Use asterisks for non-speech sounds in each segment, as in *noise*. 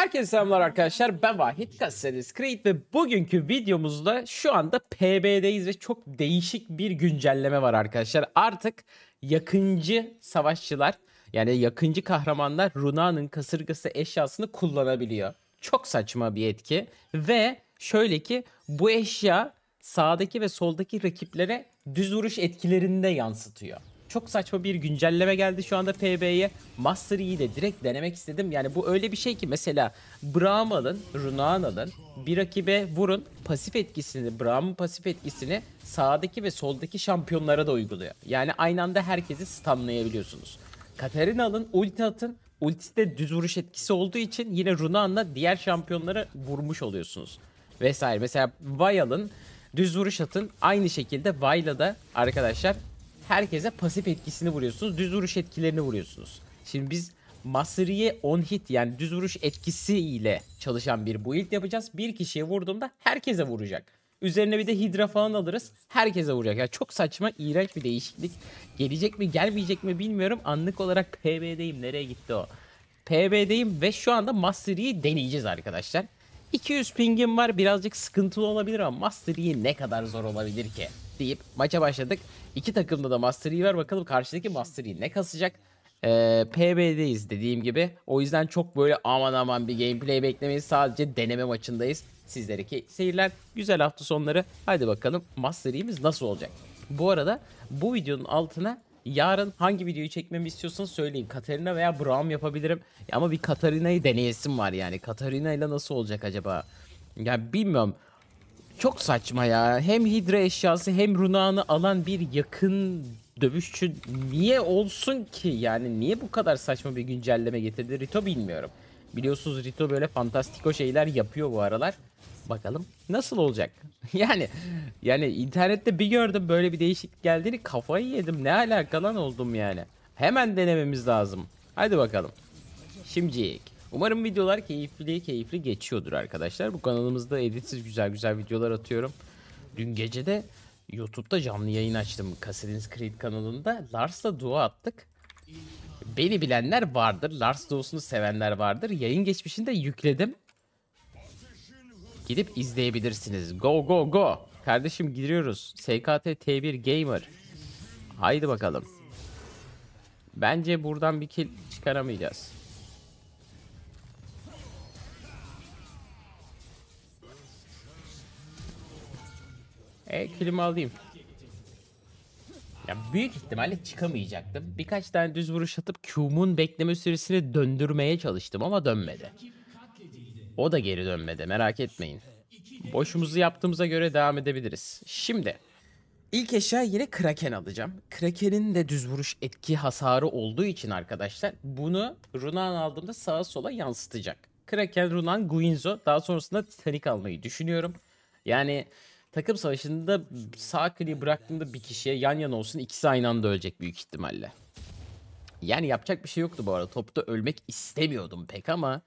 Herkese selamlar arkadaşlar. Ben Vahit Kasseniz Creed ve bugünkü videomuzda şu anda PB'deyiz ve çok değişik bir güncelleme var arkadaşlar. Artık yakıncı savaşçılar yani yakıncı kahramanlar Runa'nın kasırgası eşyasını kullanabiliyor. Çok saçma bir etki ve şöyle ki bu eşya sağdaki ve soldaki rakiplere düz vuruş etkilerinde yansıtıyor. Çok saçma bir güncelleme geldi şu anda PB'ye. Master Yi'yi de direkt denemek istedim. Yani bu öyle bir şey ki mesela Braum alın, Runaan alın. Bir rakibe vurun. Pasif etkisini, Braum'un pasif etkisini sağdaki ve soldaki şampiyonlara da uyguluyor. Yani aynı anda herkesi stunlayabiliyorsunuz. Katarina alın, ulti atın. Ultisi de düz vuruş etkisi olduğu için yine Runaan'la diğer şampiyonlara vurmuş oluyorsunuz. Vesaire. Mesela Vayal'ın düz vuruş atın. Aynı şekilde Vayla da arkadaşlar herkese pasif etkisini vuruyorsunuz. Düz vuruş etkilerini vuruyorsunuz. Şimdi biz Masri'ye 10 hit yani düz vuruş etkisi ile çalışan bir build yapacağız. Bir kişiye vurduğumda herkese vuracak. Üzerine bir de hidra falan alırız. Herkese vuracak. Yani çok saçma, iğrenç bir değişiklik. Gelecek mi, gelmeyecek mi bilmiyorum. Anlık olarak PB'deyim. Nereye gitti o? PB'deyim ve şu anda Masriye deneyeceğiz arkadaşlar. 200 pingim var birazcık sıkıntılı olabilir ama Master Yi ne kadar zor olabilir ki deyip maça başladık. İki takımda da Master Yi var bakalım karşıdaki Master Yi ne kasacak. Ee, PB'deyiz dediğim gibi. O yüzden çok böyle aman aman bir gameplay beklemeyiz. Sadece deneme maçındayız. Sizlere ki seyirler. Güzel hafta sonları. Hadi bakalım Master Yi'miz nasıl olacak? Bu arada bu videonun altına Yarın hangi videoyu çekmemi istiyorsun söyleyin. Katarina veya Braum yapabilirim. Ya ama bir Katarina'yı deneyesim var yani. Katarina ile nasıl olacak acaba? Ya bilmiyorum. Çok saçma ya. Hem Hidra eşyası hem Runa'nı alan bir yakın dövüşçü niye olsun ki? Yani niye bu kadar saçma bir güncelleme getirdi Rito bilmiyorum. Biliyorsunuz Rito böyle fantastiko şeyler yapıyor bu aralar. Bakalım nasıl olacak? *laughs* yani yani internette bir gördüm böyle bir değişik geldiğini kafayı yedim. Ne alakalan oldum yani. Hemen denememiz lazım. Hadi bakalım. Şimdilik. Umarım videolar keyifli keyifli geçiyordur arkadaşlar. Bu kanalımızda editsiz güzel güzel videolar atıyorum. Dün gece de YouTube'da canlı yayın açtım. Kasedins Creed kanalında. Lars'la dua attık beni bilenler vardır. Lars doğusunu sevenler vardır. Yayın geçmişinde yükledim. Gidip izleyebilirsiniz. Go go go. Kardeşim giriyoruz. SKT T1 Gamer. Haydi bakalım. Bence buradan bir kill çıkaramayacağız. E kilimi alayım büyük ihtimalle çıkamayacaktım. Birkaç tane düz vuruş atıp Q'mun bekleme süresini döndürmeye çalıştım ama dönmedi. O da geri dönmedi merak etmeyin. Boşumuzu yaptığımıza göre devam edebiliriz. Şimdi ilk eşya yine Kraken alacağım. Kraken'in de düz vuruş etki hasarı olduğu için arkadaşlar bunu Runan aldığımda sağa sola yansıtacak. Kraken, Runan, Guinzo daha sonrasında Titanic almayı düşünüyorum. Yani takım savaşında sağ kliği bıraktığımda bir kişiye yan yana olsun ikisi aynı anda ölecek büyük ihtimalle. Yani yapacak bir şey yoktu bu arada. Topta ölmek istemiyordum pek ama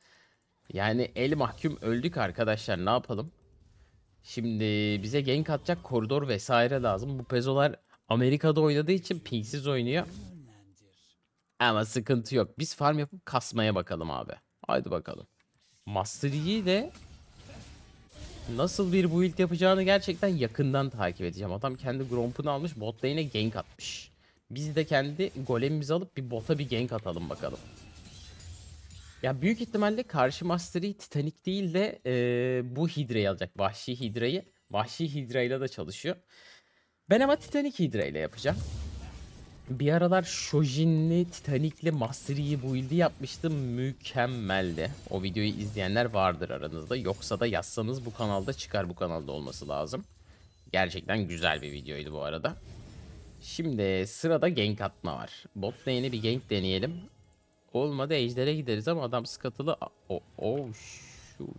yani el mahkum öldük arkadaşlar ne yapalım? Şimdi bize gank atacak koridor vesaire lazım. Bu pezolar Amerika'da oynadığı için pingsiz oynuyor. Ama sıkıntı yok. Biz farm yapıp kasmaya bakalım abi. Haydi bakalım. Master de nasıl bir build yapacağını gerçekten yakından takip edeceğim. Adam kendi Gromp'unu almış bot lane'e gank atmış. Biz de kendi golemimizi alıp bir bota bir gank atalım bakalım. Ya büyük ihtimalle karşı Master'i Titanic değil de e, bu Hidra'yı alacak. Vahşi Hidra'yı. Vahşi Hidra'yla da çalışıyor. Ben ama Titanic Hidra yapacağım. Bir aralar Shojin'li, Titanic'li Masriyi bu build'i yapmıştım. Mükemmeldi. O videoyu izleyenler vardır aranızda. Yoksa da yazsanız bu kanalda çıkar bu kanalda olması lazım. Gerçekten güzel bir videoydu bu arada. Şimdi sırada gank atma var. Bot lane'e bir gank deneyelim. Olmadı ejder'e gideriz ama adam skatılı... Oh, oh shoot.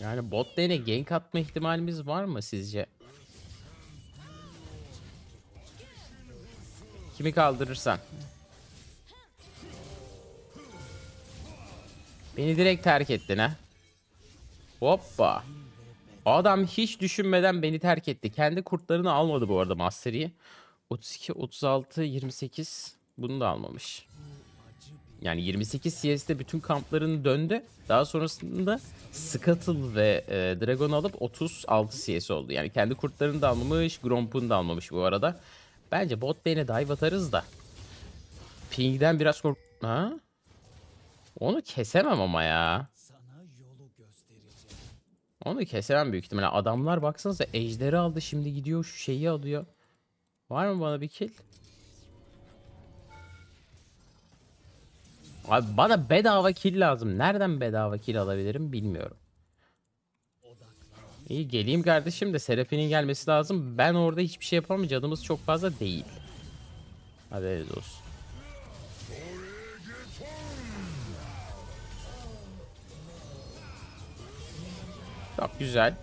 Yani bot lane'e gank atma ihtimalimiz var mı sizce? Kimi kaldırırsan. Beni direkt terk ettin ha. Hoppa. Adam hiç düşünmeden beni terk etti. Kendi kurtlarını almadı bu arada Mastery'i. 32, 36, 28 bunu da almamış. Yani 28 CS'de bütün kamplarını döndü. Daha sonrasında Scuttle ve e, Dragon'u alıp 36 CS oldu. Yani kendi kurtlarını da almamış, Gromp'un da almamış bu arada. Bence bot beni dive atarız da. Ping'den biraz kork... Ha? Onu kesemem ama ya. Onu kesemem büyük ihtimalle. Adamlar baksanıza ejderi aldı şimdi gidiyor şu şeyi alıyor. Var mı bana bir kill? Abi bana bedava kill lazım. Nereden bedava kill alabilirim bilmiyorum. İyi geleyim kardeşim de Seraphine'in gelmesi lazım. Ben orada hiçbir şey yapamam. Canımız çok fazla değil. Haberiniz olsun. Çok güzel.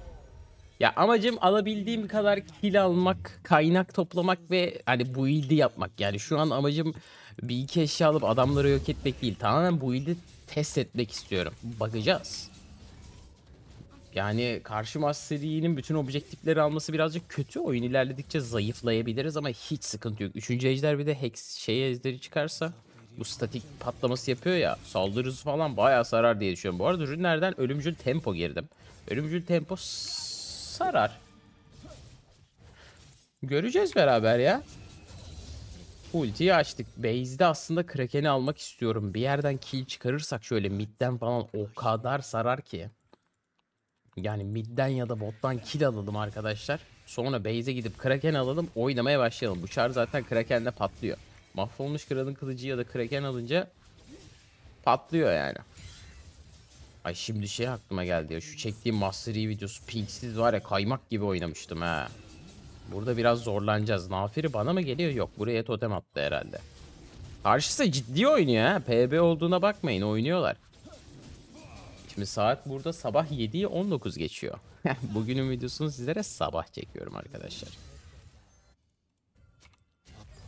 Ya amacım alabildiğim kadar kill almak, kaynak toplamak ve hani build'i yapmak. Yani şu an amacım bir iki eşya alıp adamları yok etmek değil. Tamamen build'i test etmek istiyorum. Bakacağız. Yani karşı Master bütün objektifleri alması birazcık kötü. Oyun ilerledikçe zayıflayabiliriz ama hiç sıkıntı yok. Üçüncü ejder bir de Hex şeye ejderi çıkarsa bu statik patlaması yapıyor ya saldırısı falan bayağı sarar diye düşünüyorum. Bu arada nereden? ölümcül tempo girdim. Ölümcül tempo sarar. Göreceğiz beraber ya. Ultiyi açtık. Base'de aslında Kraken'i almak istiyorum. Bir yerden kill çıkarırsak şöyle midden falan o kadar sarar ki. Yani midden ya da bottan kill alalım arkadaşlar. Sonra base'e gidip Kraken alalım. Oynamaya başlayalım. Bu çar zaten krakenle patlıyor. Mahvolmuş kralın kılıcı ya da Kraken alınca patlıyor yani. Ay şimdi şey aklıma geldi ya. Şu çektiğim Master videosu Pinksiz var ya kaymak gibi oynamıştım ha. Burada biraz zorlanacağız. Naferi bana mı geliyor? Yok buraya totem attı herhalde. Karşısı ciddi oynuyor ha. PB olduğuna bakmayın oynuyorlar. Şimdi saat burada sabah 7'yi 19 geçiyor. *laughs* Bugünün videosunu sizlere sabah çekiyorum arkadaşlar.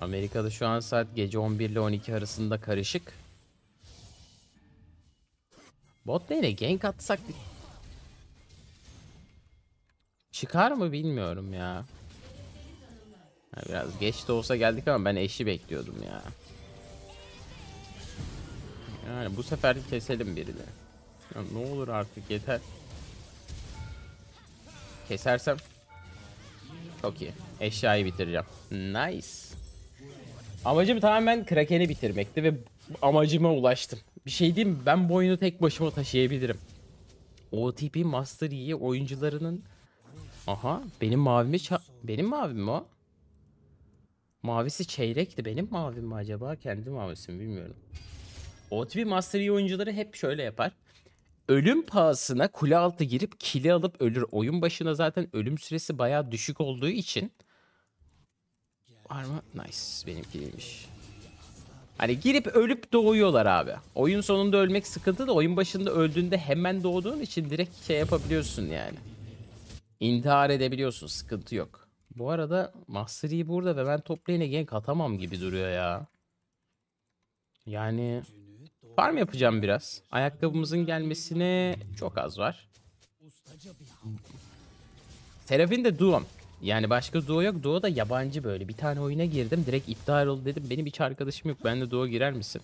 Amerika'da şu an saat gece 11 ile 12 arasında karışık. Bot neyle gank atsak çıkar mı bilmiyorum ya. Biraz geç de olsa geldik ama ben eşi bekliyordum ya. Yani bu sefer keselim birini. Ya ne olur artık yeter. Kesersem. Çok iyi. Eşyayı bitireceğim. Nice. Amacım tamamen Kraken'i bitirmekti ve amacıma ulaştım. Bir şey diyeyim Ben bu oyunu tek başıma taşıyabilirim. OTP Master Yi oyuncularının... Aha benim mavimi ça... Benim mavim mi o? Mavisi çeyrekti. Benim mavim mi acaba? Kendi mavisi mi bilmiyorum. OTP Master Yi oyuncuları hep şöyle yapar ölüm pahasına kule altı girip kili alıp ölür. Oyun başına zaten ölüm süresi bayağı düşük olduğu için. Var mı? Nice. Benimki değilmiş. Hani girip ölüp doğuyorlar abi. Oyun sonunda ölmek sıkıntı da oyun başında öldüğünde hemen doğduğun için direkt şey yapabiliyorsun yani. İntihar edebiliyorsun. Sıkıntı yok. Bu arada Master burada ve ben top lane'e gank atamam gibi duruyor ya. Yani Farm yapacağım biraz. Ayakkabımızın gelmesine çok az var. Serafin de duom. Yani başka duo yok. Duo da yabancı böyle. Bir tane oyuna girdim. Direkt iptal oldu dedim. Benim hiç arkadaşım yok. Ben de duo girer misin?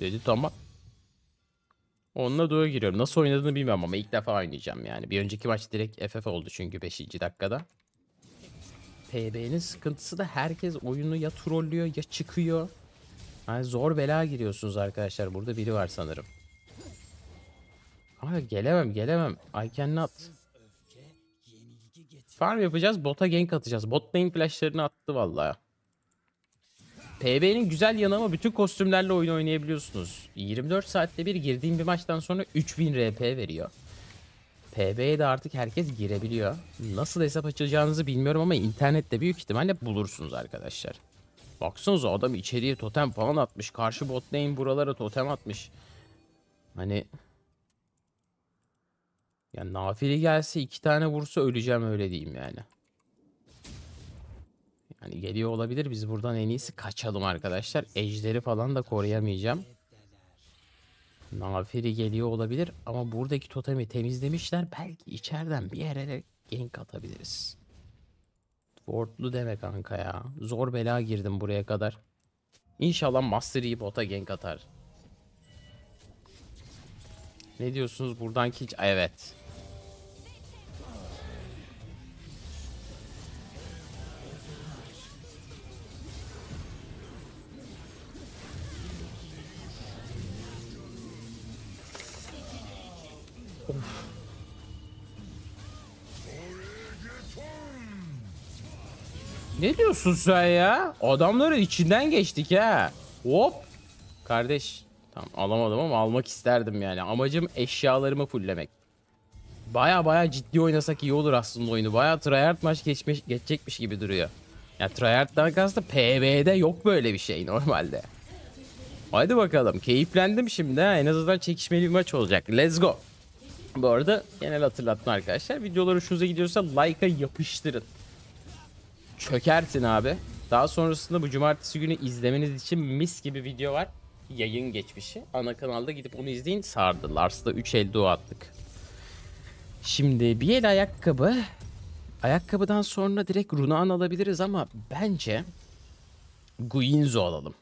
Dedi tamam. Onunla duo giriyorum. Nasıl oynadığını bilmiyorum ama ilk defa oynayacağım yani. Bir önceki maç direkt FF oldu çünkü 5. dakikada. PB'nin sıkıntısı da herkes oyunu ya trollüyor ya çıkıyor. Yani zor bela giriyorsunuz arkadaşlar. Burada biri var sanırım. Aa, gelemem gelemem. I cannot. Farm yapacağız. Bota gank atacağız. Bot lane flashlarını attı vallahi. PB'nin güzel yanı ama bütün kostümlerle oyun oynayabiliyorsunuz. 24 saatte bir girdiğim bir maçtan sonra 3000 RP veriyor. PB'ye de artık herkes girebiliyor. Nasıl hesap açacağınızı bilmiyorum ama internette büyük ihtimalle bulursunuz arkadaşlar. Baksanıza adam içeriye totem falan atmış. Karşı bot lane buralara totem atmış. Hani... Yani nafile gelse iki tane vursa öleceğim öyle diyeyim yani. Yani geliyor olabilir. Biz buradan en iyisi kaçalım arkadaşlar. Ejderi falan da koruyamayacağım. Nafiri geliyor olabilir ama buradaki totemi temizlemişler. Belki içeriden bir yere gank atabiliriz. Wardlu deme kanka ya. Zor bela girdim buraya kadar. İnşallah Master Yi bota gank atar. Ne diyorsunuz buradan hiç... Evet. Ne diyorsun sen ya? Adamları içinden geçtik ha. Hop. Kardeş. Tamam alamadım ama almak isterdim yani. Amacım eşyalarımı fulllemek. Baya baya ciddi oynasak iyi olur aslında oyunu. Baya tryhard maç geçmiş, geçecekmiş gibi duruyor. Ya tryhard'dan kastı PB'de yok böyle bir şey normalde. Haydi bakalım. Keyiflendim şimdi ha. En azından çekişmeli bir maç olacak. Let's go. Bu arada genel hatırlatma arkadaşlar. Videoları hoşunuza gidiyorsa like'a yapıştırın çökersin abi. Daha sonrasında bu cumartesi günü izlemeniz için mis gibi video var. Yayın geçmişi. Ana kanalda gidip onu izleyin. Sardı. Lars'ta 3 el dua attık. Şimdi bir el ayakkabı. Ayakkabıdan sonra direkt Runaan alabiliriz ama bence Guinzo alalım.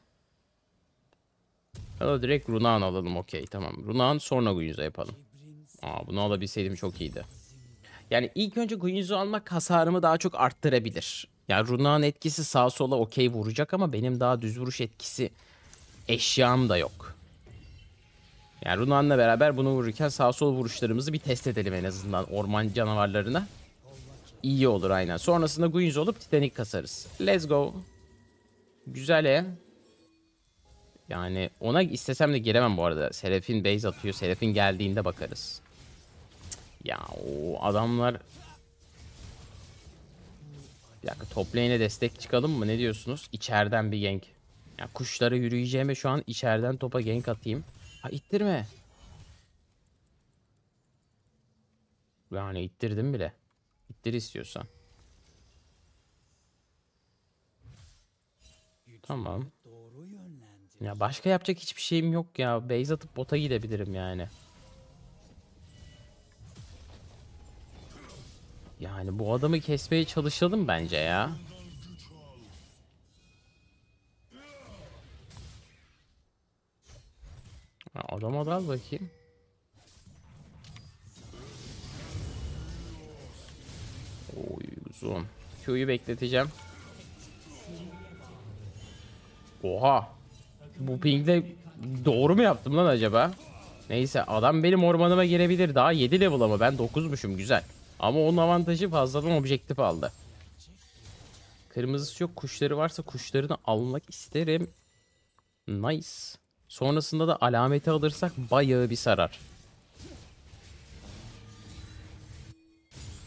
Ya da direkt Runaan alalım okey tamam. Runaan sonra Guinzo yapalım. Aa, bunu alabilseydim çok iyiydi. Yani ilk önce Guinzo almak hasarımı daha çok arttırabilir. Ya Runa'nın etkisi sağ sola okey vuracak ama benim daha düz vuruş etkisi eşyam da yok. Yani Runa'nınla beraber bunu vururken sağ sol vuruşlarımızı bir test edelim en azından orman canavarlarına. İyi olur aynen. Sonrasında Guinz olup Titanic kasarız. Let's go. Güzel e. Yani ona istesem de giremem bu arada. Serafin base atıyor. Serafin geldiğinde bakarız. Ya o adamlar bir dakika top lane'e destek çıkalım mı? Ne diyorsunuz? İçeriden bir gank. Ya kuşlara yürüyeceğime şu an içeriden topa gank atayım. Ha ittirme. Yani ittirdim bile. İttir istiyorsan. Tamam. Ya başka yapacak hiçbir şeyim yok ya. Base atıp bota gidebilirim yani. Yani bu adamı kesmeye çalışalım bence ya. Adam adam bakayım. Oy uzun. Q'yu bekleteceğim. Oha. Bu pingde doğru mu yaptım lan acaba? Neyse adam benim ormanıma girebilir. Daha 7 level ama ben 9'muşum güzel. Ama onun avantajı fazladan objektif aldı. Kırmızısı yok. Kuşları varsa kuşlarını almak isterim. Nice. Sonrasında da alameti alırsak bayağı bir sarar.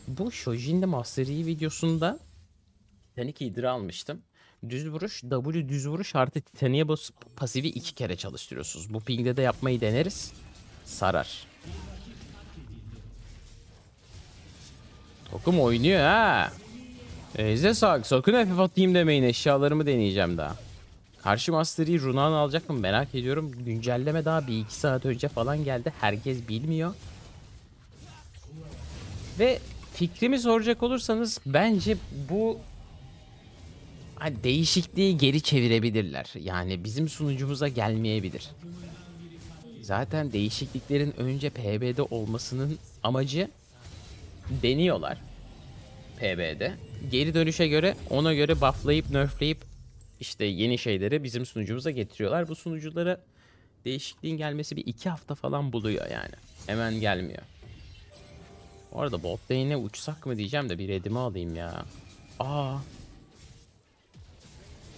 Bu Shojin'de Master Yi videosunda Titanic idra almıştım. Düz vuruş, W düz vuruş artı Titanic'e basıp pasifi iki kere çalıştırıyorsunuz. Bu pingde de yapmayı deneriz. Sarar. Takım oynuyor ha. Eze sağlık. Sakın FF atayım demeyin. Eşyalarımı deneyeceğim daha. Karşı Master'ı Runa'nı alacak mı merak ediyorum. Güncelleme daha bir iki saat önce falan geldi. Herkes bilmiyor. Ve fikrimi soracak olursanız bence bu hani değişikliği geri çevirebilirler. Yani bizim sunucumuza gelmeyebilir. Zaten değişikliklerin önce PB'de olmasının amacı deniyorlar. PB'de. Geri dönüşe göre ona göre bufflayıp nerfleyip işte yeni şeyleri bizim sunucumuza getiriyorlar. Bu sunuculara değişikliğin gelmesi bir iki hafta falan buluyor yani. Hemen gelmiyor. Bu arada bot lane'e uçsak mı diyeceğim de bir redimi alayım ya. Aa.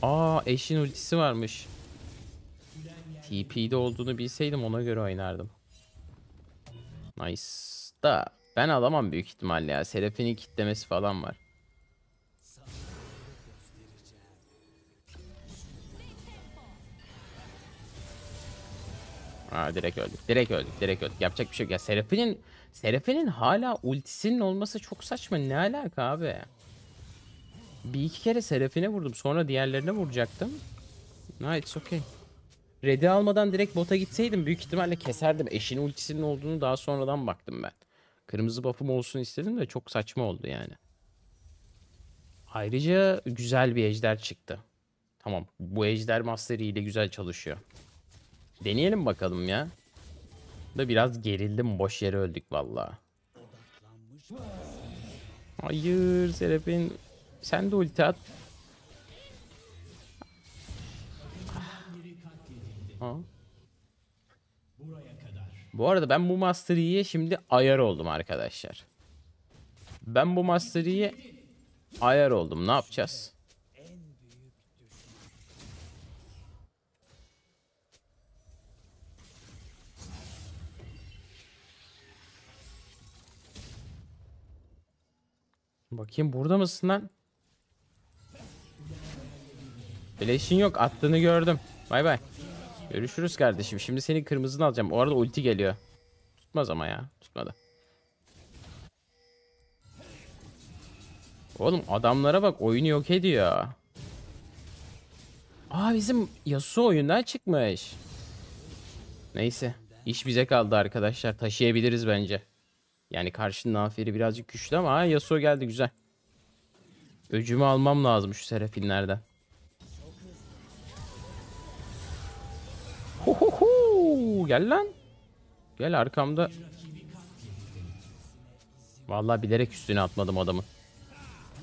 Aa eşin ultisi varmış. TP'de olduğunu bilseydim ona göre oynardım. Nice. Da ben alamam büyük ihtimalle ya. Seraph'in kitlemesi falan var. Aa, direkt öldük. Direkt öldük. Direkt öldük. Yapacak bir şey yok. Ya Seraph'in Seraph'in hala ultisinin olması çok saçma. Ne alaka abi? Bir iki kere Seraph'ine vurdum. Sonra diğerlerine vuracaktım. No, it's okay. Ready almadan direkt bota gitseydim büyük ihtimalle keserdim. Eşin ultisinin olduğunu daha sonradan baktım ben. Kırmızı buff'ım olsun istedim de çok saçma oldu yani. Ayrıca güzel bir ejder çıktı. Tamam bu ejder masteri ile güzel çalışıyor. Deneyelim bakalım ya. Da biraz gerildim boş yere öldük valla. Hayır Serap'in sen de ulti at. Ha. Ah. Bu arada ben bu Master Yi'ye şimdi ayar oldum arkadaşlar. Ben bu Master Yi'ye ayar oldum. Ne yapacağız? Bakayım burada mısın lan? Flash'in yok attığını gördüm. Bay bay. Görüşürüz kardeşim. Şimdi senin kırmızını alacağım. O arada ulti geliyor. Tutmaz ama ya. Tutmadı. Oğlum adamlara bak oyunu yok ediyor. Aa bizim Yasuo oyundan çıkmış. Neyse. İş bize kaldı arkadaşlar. Taşıyabiliriz bence. Yani karşının aferi birazcık güçlü ama Yasuo geldi güzel. Öcümü almam lazım şu Serafinlerden. gel lan. Gel arkamda. Vallahi bilerek üstüne atmadım adamın.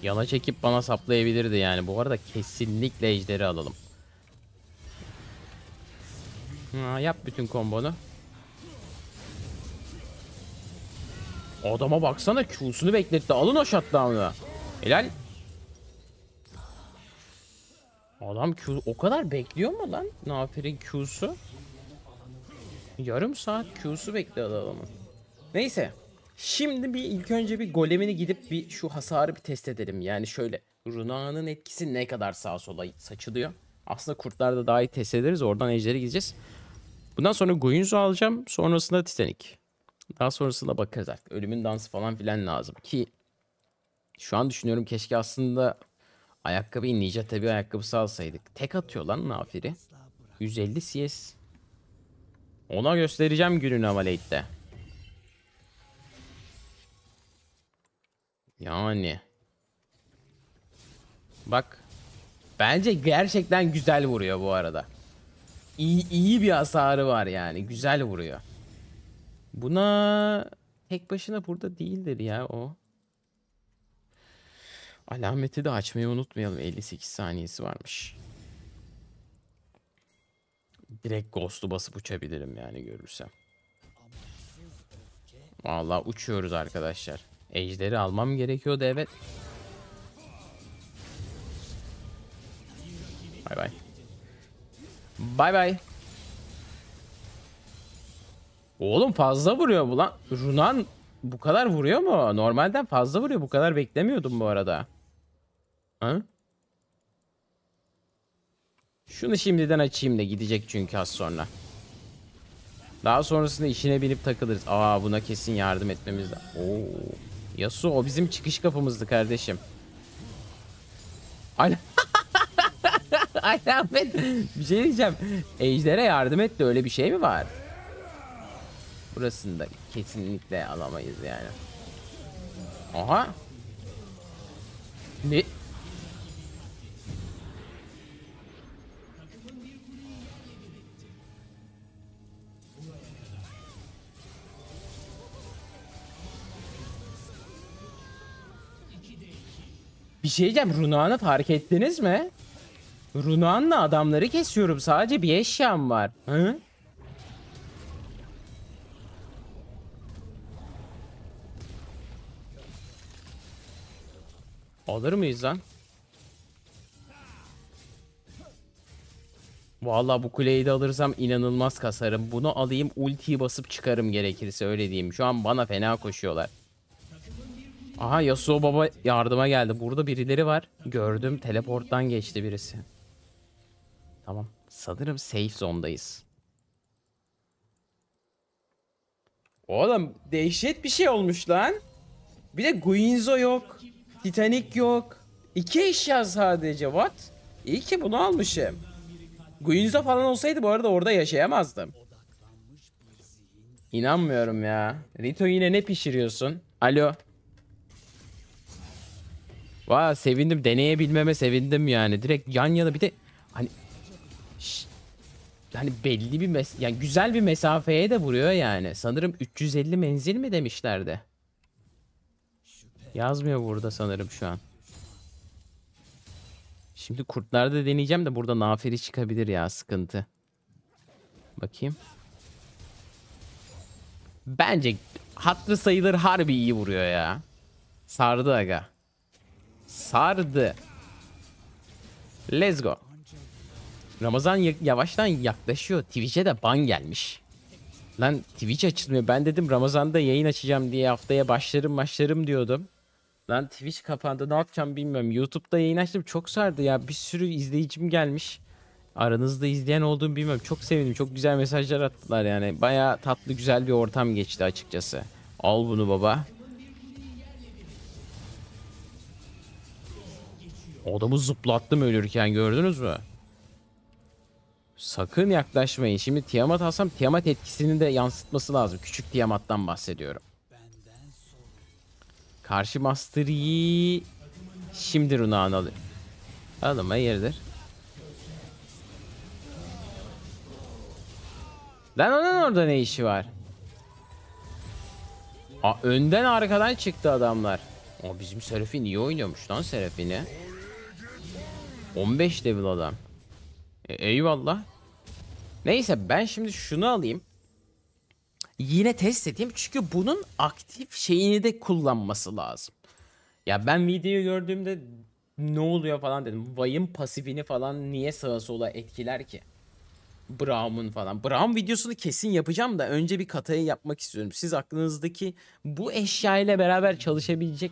Yana çekip bana saplayabilirdi yani. Bu arada kesinlikle ejderi alalım. Ha, yap bütün kombonu. Adama baksana Q'sunu bekletti. Alın o shutdown'u. Helal. Adam Q o kadar bekliyor mu lan? Nafer'in Q'su? Yarım saat Q'su bekledi adamın. Neyse. Şimdi bir ilk önce bir golemini gidip bir şu hasarı bir test edelim. Yani şöyle Runa'nın etkisi ne kadar sağa sola saçılıyor. Aslında kurtlarda daha iyi test ederiz. Oradan ejderi gideceğiz. Bundan sonra Goyunzu alacağım. Sonrasında Titanic. Daha sonrasında bakarız artık. Ölümün dansı falan filan lazım. Ki şu an düşünüyorum keşke aslında ayakkabıyı Ninja tabi ayakkabısı alsaydık. Tek atıyor lan Nafiri. 150 CS. Ona göstereceğim gününü ama late'de. Yani. Bak. Bence gerçekten güzel vuruyor bu arada. İyi, iyi bir hasarı var yani. Güzel vuruyor. Buna tek başına burada değildir ya o. Alameti de açmayı unutmayalım. 58 saniyesi varmış. Direkt Ghost'u basıp uçabilirim yani görürsem. Vallahi uçuyoruz arkadaşlar. Ejderi almam gerekiyordu evet. Bay bay. Bay bay. Oğlum fazla vuruyor bu lan. Runan bu kadar vuruyor mu? Normalden fazla vuruyor. Bu kadar beklemiyordum bu arada. Hı? Şunu şimdiden açayım da gidecek çünkü az sonra. Daha sonrasında işine binip takılırız. Aa buna kesin yardım etmemiz lazım. Oo. Yasu o bizim çıkış kapımızdı kardeşim. Al *laughs* Alamet. bir şey diyeceğim. Ejder'e yardım et de öyle bir şey mi var? Burasını da kesinlikle alamayız yani. Aha. Ne? Bir şey diyeceğim. Runağını fark ettiniz mi? Runağınla adamları kesiyorum. Sadece bir eşyam var. Hı? Alır mıyız lan? Valla bu kuleyi de alırsam inanılmaz kasarım. Bunu alayım ultiyi basıp çıkarım gerekirse öyle diyeyim. Şu an bana fena koşuyorlar. Aha Yasuo baba yardıma geldi. Burada birileri var. Gördüm teleporttan geçti birisi. Tamam. Sanırım safe zondayız. Oğlum dehşet bir şey olmuş lan. Bir de Guinzo yok. Titanic yok. İki eşya sadece what? İyi ki bunu almışım. Guinzo falan olsaydı bu arada orada yaşayamazdım. İnanmıyorum ya. Rito yine ne pişiriyorsun? Alo. Vay sevindim. Deneyebilmeme sevindim yani. Direkt yan yana bir de hani hani belli bir mes yani güzel bir mesafeye de vuruyor yani. Sanırım 350 menzil mi demişlerdi. Yazmıyor burada sanırım şu an. Şimdi kurtlarda deneyeceğim de burada naferi çıkabilir ya sıkıntı. Bakayım. Bence hatlı sayılır harbi iyi vuruyor ya. Sardı aga sardı. Let's go. Ramazan yavaştan yaklaşıyor. Twitch'e de ban gelmiş. Lan Twitch açılmıyor. Ben dedim Ramazan'da yayın açacağım diye haftaya başlarım başlarım diyordum. Lan Twitch kapandı ne yapacağım bilmiyorum. YouTube'da yayın açtım çok sardı ya. Bir sürü izleyicim gelmiş. Aranızda izleyen olduğumu bilmiyorum. Çok sevindim. Çok güzel mesajlar attılar yani. Baya tatlı güzel bir ortam geçti açıkçası. Al bunu baba. Adamı zıplattım ölürken gördünüz mü? Sakın yaklaşmayın. Şimdi Tiamat alsam Tiamat etkisini de yansıtması lazım. Küçük Tiamat'tan bahsediyorum. Karşı Master Yi şimdi Runa'nı alır. Alınma yeridir. Lan onun orada ne işi var? Aa, önden arkadan çıktı adamlar. O bizim Serafin iyi oynuyormuş lan Serafin'i. 15 level adam. E, eyvallah. Neyse ben şimdi şunu alayım. Yine test edeyim çünkü bunun aktif şeyini de kullanması lazım. Ya ben videoyu gördüğümde ne oluyor falan dedim. Vay'ın pasifini falan niye sağa sola etkiler ki? Braum'un falan. Braum videosunu kesin yapacağım da önce bir katayı yapmak istiyorum. Siz aklınızdaki bu eşya ile beraber çalışabilecek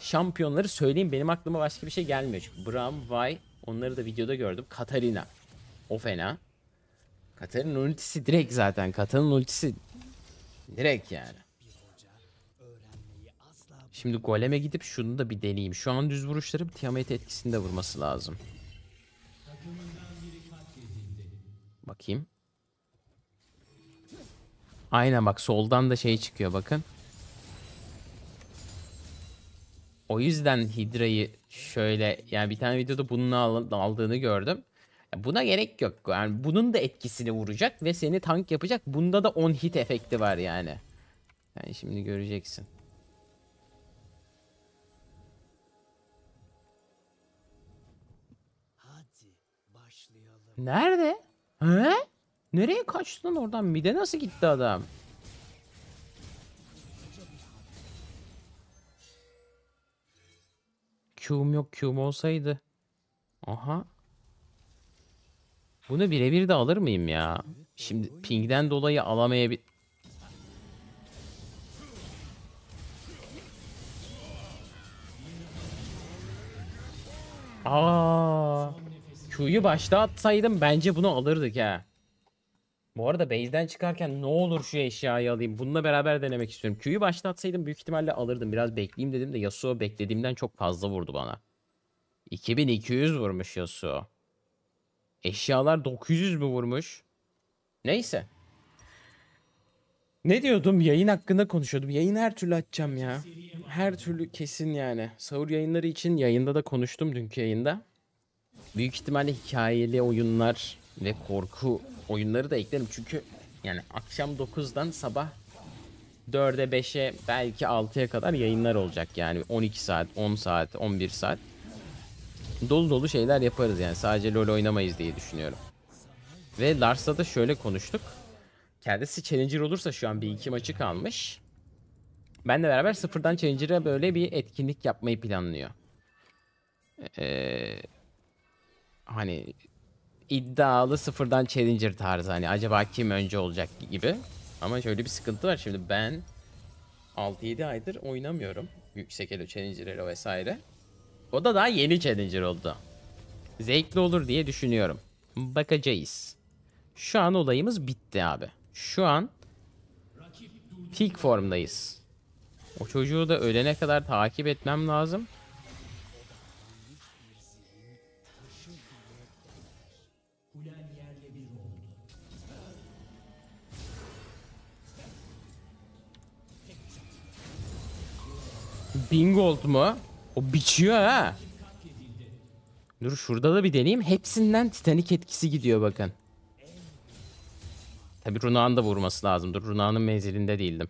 şampiyonları söyleyeyim. Benim aklıma başka bir şey gelmiyor çünkü. Braum, Vay, Onları da videoda gördüm. Katarina. O fena. Katarina'nın ultisi direkt zaten. Katar'ın ultisi direkt yani. Şimdi goleme gidip şunu da bir deneyeyim. Şu an düz vuruşları Tiamat etkisinde vurması lazım. Bakayım. Aynen bak soldan da şey çıkıyor bakın. O yüzden Hidra'yı şöyle yani bir tane videoda bununla aldığını gördüm. Buna gerek yok. Yani bunun da etkisini vuracak ve seni tank yapacak. Bunda da 10 hit efekti var yani. Yani şimdi göreceksin. Nerede? He? Nereye kaçtın oradan? Mide nasıl gitti adam? Q'm yok. Q'm olsaydı. Aha. Bunu birebir de alır mıyım ya? Şimdi pingden dolayı alamayabilir. Aa, Q'yu başta atsaydım bence bunu alırdık ha. Bu arada base'den çıkarken ne olur şu eşyayı alayım. Bununla beraber denemek istiyorum. Q'yu başlatsaydım büyük ihtimalle alırdım. Biraz bekleyeyim dedim de Yasuo beklediğimden çok fazla vurdu bana. 2200 vurmuş Yasuo. Eşyalar 900 mü vurmuş? Neyse. Ne diyordum? Yayın hakkında konuşuyordum. Yayın her türlü açacağım ya. Her türlü kesin yani. Sahur yayınları için yayında da konuştum dünkü yayında. Büyük ihtimalle hikayeli oyunlar ve korku oyunları da eklerim. Çünkü yani akşam 9'dan sabah 4'e 5'e belki 6'ya kadar yayınlar olacak. Yani 12 saat, 10 saat, 11 saat. Dolu dolu şeyler yaparız yani. Sadece LoL oynamayız diye düşünüyorum. Ve Lars'la da şöyle konuştuk. Kendisi Challenger olursa şu an bir iki maçı kalmış. ben de beraber sıfırdan Challenger'a böyle bir etkinlik yapmayı planlıyor. Ee, hani iddialı sıfırdan challenger tarzı hani acaba kim önce olacak gibi. Ama şöyle bir sıkıntı var şimdi ben 6-7 aydır oynamıyorum yüksek elo challenger'ları vesaire. O da daha yeni challenger oldu. Zevkli olur diye düşünüyorum. Bakacağız. Şu an olayımız bitti abi. Şu an peak formdayız. O çocuğu da ölene kadar takip etmem lazım. Bingold mu? O biçiyor ha. Dur şurada da bir deneyeyim. Hepsinden titanik etkisi gidiyor bakın. Tabi Runa'nın da vurması lazım. Dur Runa'nın menzilinde değildim.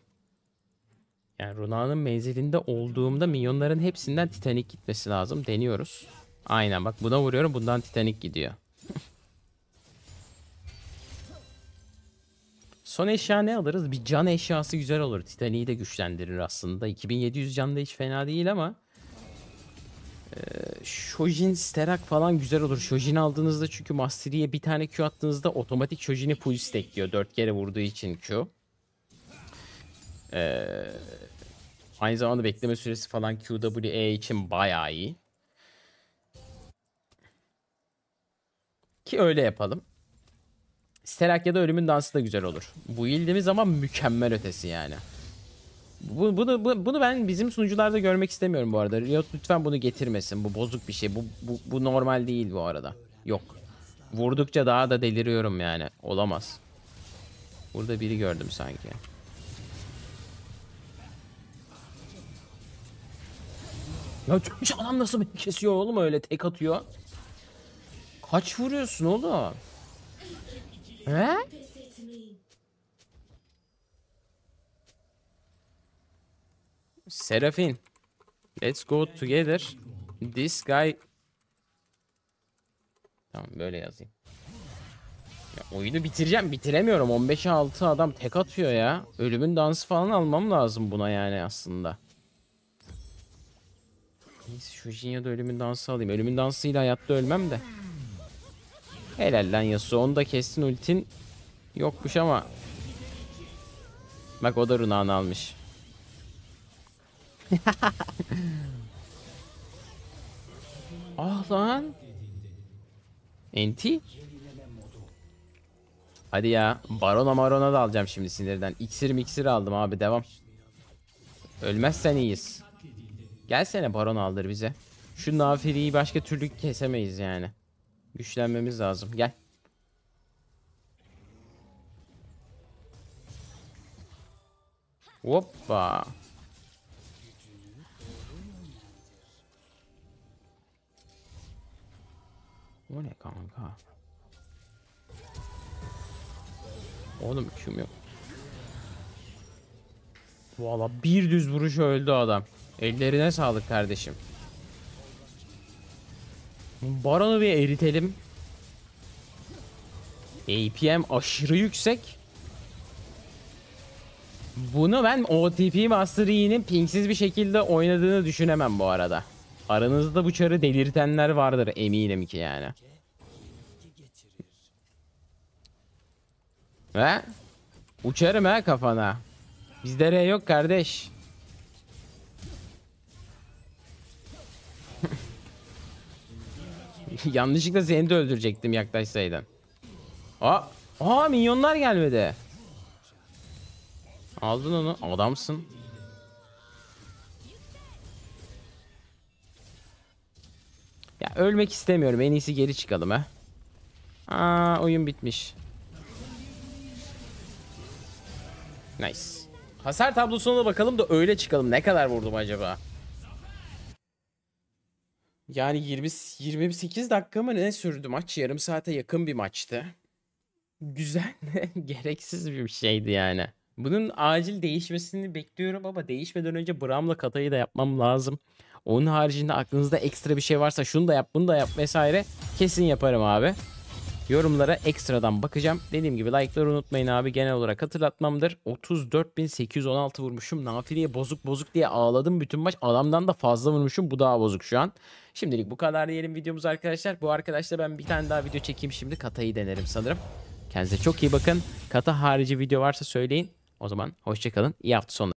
Yani Runa'nın menzilinde olduğumda minyonların hepsinden titanik gitmesi lazım. Deniyoruz. Aynen bak buna vuruyorum bundan titanik gidiyor. Son eşya ne alırız? Bir can eşyası güzel olur. Titanic'i de güçlendirir aslında. 2700 can da hiç fena değil ama ee, Shojin, Sterak falan güzel olur. Shojin aldığınızda çünkü Mastery'e bir tane Q attığınızda otomatik Shojin'i full stackliyor. 4 kere vurduğu için Q. Ee, aynı zamanda bekleme süresi falan QWE için bayağı iyi. Ki öyle yapalım ya da ölümün dansı da güzel olur. Bu ildimiz ama mükemmel ötesi yani. Bu, bunu, bu, bunu ben bizim sunucularda görmek istemiyorum bu arada. Riot lütfen bunu getirmesin. Bu bozuk bir şey. Bu, bu, bu normal değil bu arada. Yok. Vurdukça daha da deliriyorum yani. Olamaz. Burada biri gördüm sanki. Ya şey. adam nasıl beni kesiyor oğlum öyle tek atıyor. Kaç vuruyorsun oğlum? He? Serafin. Let's go together. This guy. Tamam böyle yazayım. Ya oyunu bitireceğim. Bitiremiyorum. 15'e 6 adam tek atıyor ya. Ölümün dansı falan almam lazım buna yani aslında. Neyse şu Jinyo'da ölümün dansı alayım. Ölümün dansıyla hayatta ölmem de. Helal lan Yasuo. Onu da kestin ultin. Yokmuş ama. Bak o da runağını almış. *laughs* ah lan. Enti. Hadi ya. Barona marona da alacağım şimdi sinirden. İksir miksir aldım abi. Devam. Ölmezsen iyiyiz. Gelsene baron aldır bize. Şu nafiriyi başka türlü kesemeyiz yani. Güçlenmemiz lazım. Gel. Hoppa. Bu ne kanka? Oğlum kim yok. Valla bir düz vuruş öldü adam. Ellerine sağlık kardeşim. Baron'u bir eritelim. APM aşırı yüksek. Bunu ben OTP Master Yi'nin pingsiz bir şekilde oynadığını düşünemem bu arada. Aranızda bu çarı delirtenler vardır eminim ki yani. Ve uçarım ha kafana. Bizde R yok kardeş. *laughs* yanlışlıkla seni de öldürecektim yaklaşsaydın. Aa, aa minyonlar gelmedi. Aldın onu. Adamsın. Ya ölmek istemiyorum. En iyisi geri çıkalım ha. Aa oyun bitmiş. Nice. Hasar tablosuna da bakalım da öyle çıkalım. Ne kadar vurdum acaba? Yani 20 28 dakika mı ne sürdü maç? Yarım saate yakın bir maçtı. Güzel *laughs* gereksiz bir şeydi yani. Bunun acil değişmesini bekliyorum ama değişmeden önce Bram'la Katay'ı da yapmam lazım. Onun haricinde aklınızda ekstra bir şey varsa şunu da yap bunu da yap vesaire kesin yaparım abi. Yorumlara ekstradan bakacağım. Dediğim gibi like'ları unutmayın abi. Genel olarak hatırlatmamdır. 34.816 vurmuşum. Nafiliye bozuk bozuk diye ağladım bütün maç. Adamdan da fazla vurmuşum. Bu daha bozuk şu an. Şimdilik bu kadar diyelim videomuz arkadaşlar. Bu arkadaşla ben bir tane daha video çekeyim şimdi. Kata'yı denerim sanırım. Kendinize çok iyi bakın. Kata harici video varsa söyleyin. O zaman hoşçakalın. İyi hafta sonları.